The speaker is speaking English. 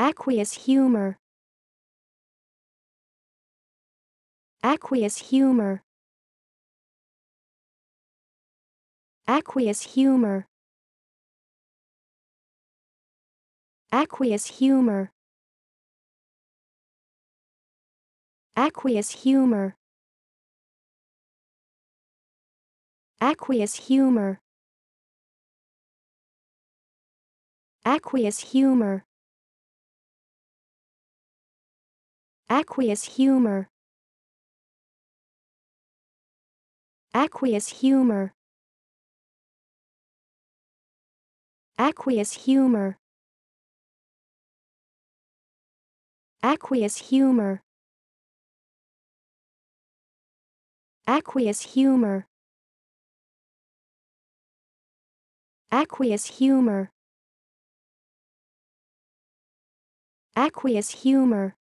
Aqueous humor. Aqueous humor. Aqueous humor. Aqueous humor. Aqueous humor. Aqueous humor. Aqueous humor. Aqueous humor. Aqueous humor. Aqueous humor. Aqueous humor. Aqueous humor. Aqueous humor. Aqueous humor.